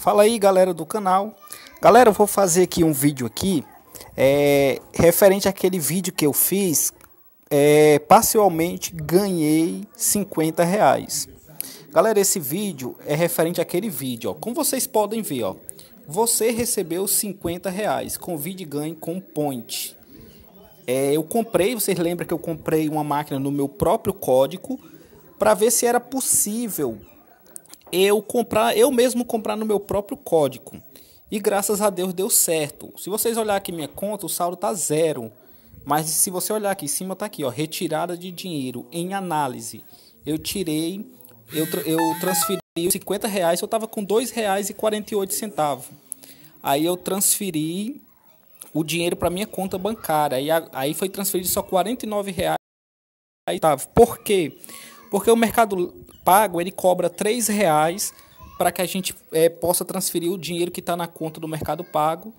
Fala aí galera do canal. Galera, eu vou fazer aqui um vídeo aqui é, referente àquele vídeo que eu fiz. É, parcialmente ganhei 50 reais. Galera, esse vídeo é referente àquele vídeo. Ó. Como vocês podem ver, ó, você recebeu 50 reais. Convide e ganhe com point. É, eu comprei, vocês lembram que eu comprei uma máquina no meu próprio código para ver se era possível eu comprar, eu mesmo comprar no meu próprio código. E graças a Deus deu certo. Se vocês olhar aqui minha conta, o saldo tá zero. Mas se você olhar aqui em cima tá aqui, ó, retirada de dinheiro em análise. Eu tirei, eu, eu transferi 50 reais, eu tava com dois reais e 48 centavos. Aí eu transferi o dinheiro para minha conta bancária. E aí, aí foi transferido só 49 reais. Por quê? Porque o mercado pago, ele cobra R$ reais para que a gente é, possa transferir o dinheiro que está na conta do Mercado Pago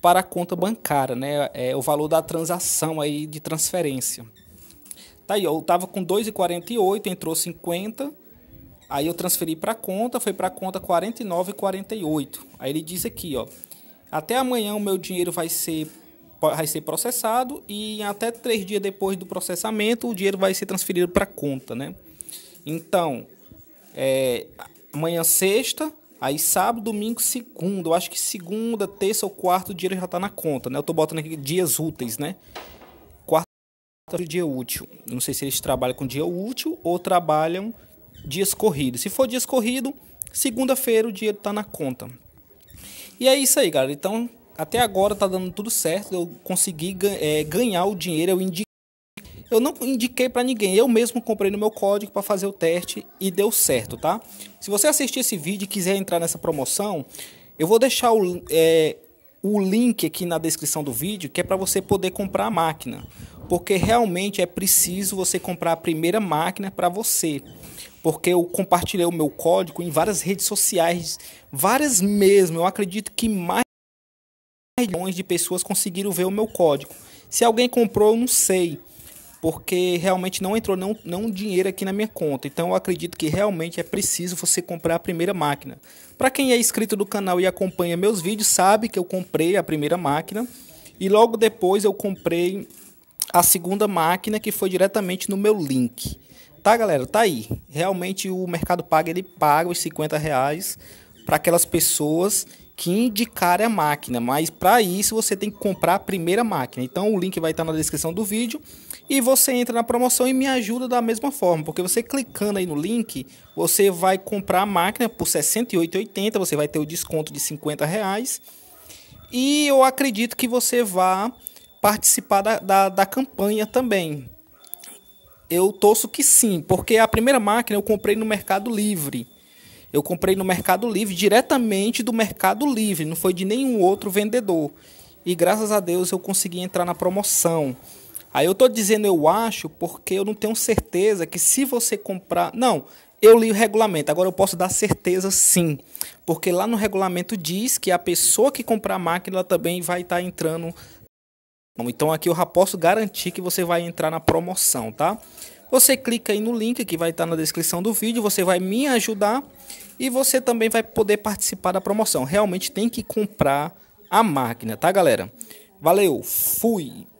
para a conta bancária, né? É o valor da transação aí de transferência. Tá aí, ó, eu tava com 2,48, entrou 50. Aí eu transferi para a conta, foi para a conta 49,48. Aí ele diz aqui, ó: "Até amanhã o meu dinheiro vai ser vai ser processado e até três dias depois do processamento o dinheiro vai ser transferido para a conta, né? Então, é, amanhã sexta, aí sábado, domingo, segunda. Eu acho que segunda, terça ou quarto dia já tá na conta, né? Eu tô botando aqui dias úteis, né? quarto dia útil. não sei se eles trabalham com dia útil ou trabalham dias corridos. Se for dias corridos, segunda-feira o dinheiro tá na conta. E é isso aí, galera. Então, até agora tá dando tudo certo. Eu consegui é, ganhar o dinheiro, eu indiquei. Eu não indiquei para ninguém, eu mesmo comprei no meu código para fazer o teste e deu certo, tá? Se você assistir esse vídeo e quiser entrar nessa promoção, eu vou deixar o, é, o link aqui na descrição do vídeo, que é para você poder comprar a máquina. Porque realmente é preciso você comprar a primeira máquina para você. Porque eu compartilhei o meu código em várias redes sociais, várias mesmo. Eu acredito que mais milhões de pessoas conseguiram ver o meu código. Se alguém comprou, eu não sei porque realmente não entrou não, não dinheiro aqui na minha conta. Então eu acredito que realmente é preciso você comprar a primeira máquina. Para quem é inscrito do canal e acompanha meus vídeos, sabe que eu comprei a primeira máquina e logo depois eu comprei a segunda máquina que foi diretamente no meu link. Tá, galera? Tá aí. Realmente o Mercado Pago ele paga os 50 reais para aquelas pessoas que indicarem a máquina, mas para isso você tem que comprar a primeira máquina. Então o link vai estar na descrição do vídeo. E você entra na promoção e me ajuda da mesma forma, porque você clicando aí no link, você vai comprar a máquina por R$ 68,80, você vai ter o desconto de R$ 50. Reais, e eu acredito que você vá participar da, da, da campanha também. Eu torço que sim, porque a primeira máquina eu comprei no Mercado Livre. Eu comprei no Mercado Livre, diretamente do Mercado Livre, não foi de nenhum outro vendedor. E graças a Deus eu consegui entrar na promoção. Aí eu estou dizendo eu acho porque eu não tenho certeza que se você comprar. Não, eu li o regulamento, agora eu posso dar certeza sim. Porque lá no regulamento diz que a pessoa que comprar a máquina também vai estar tá entrando. Então aqui eu já posso garantir que você vai entrar na promoção, tá? Você clica aí no link que vai estar tá na descrição do vídeo, você vai me ajudar e você também vai poder participar da promoção. Realmente tem que comprar a máquina, tá galera? Valeu, fui!